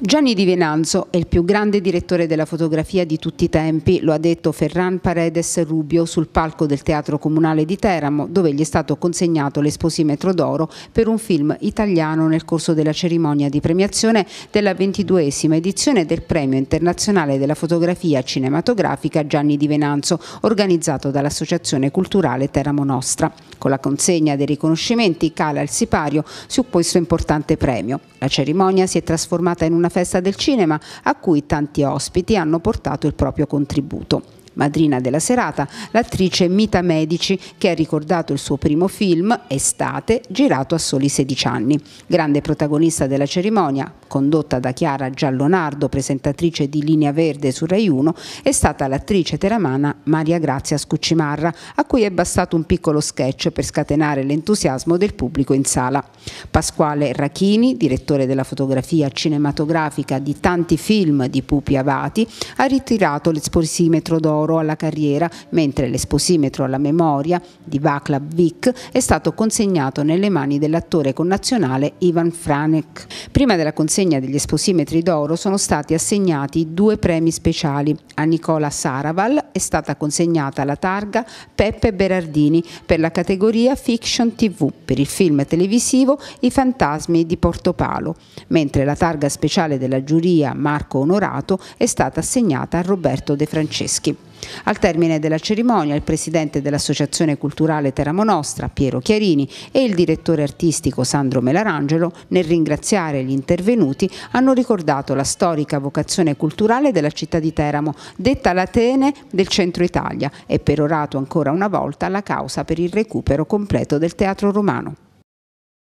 Gianni Di Venanzo è il più grande direttore della fotografia di tutti i tempi, lo ha detto Ferran Paredes Rubio sul palco del Teatro Comunale di Teramo, dove gli è stato consegnato l'esposimetro d'oro per un film italiano nel corso della cerimonia di premiazione della ventiduesima edizione del Premio Internazionale della Fotografia Cinematografica Gianni Di Venanzo, organizzato dall'Associazione Culturale Teramo Nostra. Con la consegna dei riconoscimenti cala il sipario su questo importante premio. La cerimonia si è trasformata in una una festa del cinema a cui tanti ospiti hanno portato il proprio contributo. Madrina della serata, l'attrice Mita Medici, che ha ricordato il suo primo film, Estate, girato a soli 16 anni. Grande protagonista della cerimonia, condotta da Chiara Giallonardo, presentatrice di Linea Verde su Rai 1, è stata l'attrice teramana Maria Grazia Scuccimarra, a cui è bastato un piccolo sketch per scatenare l'entusiasmo del pubblico in sala. Pasquale Rachini, direttore della fotografia cinematografica di tanti film di Pupi Avati, ha ritirato l'esposimetro d'oro lavoro alla carriera, mentre l'esposimetro alla memoria di Vaclav Vic è stato consegnato nelle mani dell'attore connazionale Ivan Franek. Prima della consegna degli esposimetri d'oro sono stati assegnati due premi speciali. A Nicola Saraval è stata consegnata la targa Peppe Berardini per la categoria Fiction TV per il film televisivo I fantasmi di Portopalo, mentre la targa speciale della giuria Marco Onorato è stata assegnata a Roberto De Franceschi. Al termine della cerimonia il presidente dell'Associazione Culturale Teramo Nostra, Piero Chiarini, e il direttore artistico Sandro Melarangelo, nel ringraziare gli intervenuti, hanno ricordato la storica vocazione culturale della città di Teramo, detta l'Atene del centro Italia, e perorato ancora una volta la causa per il recupero completo del teatro romano.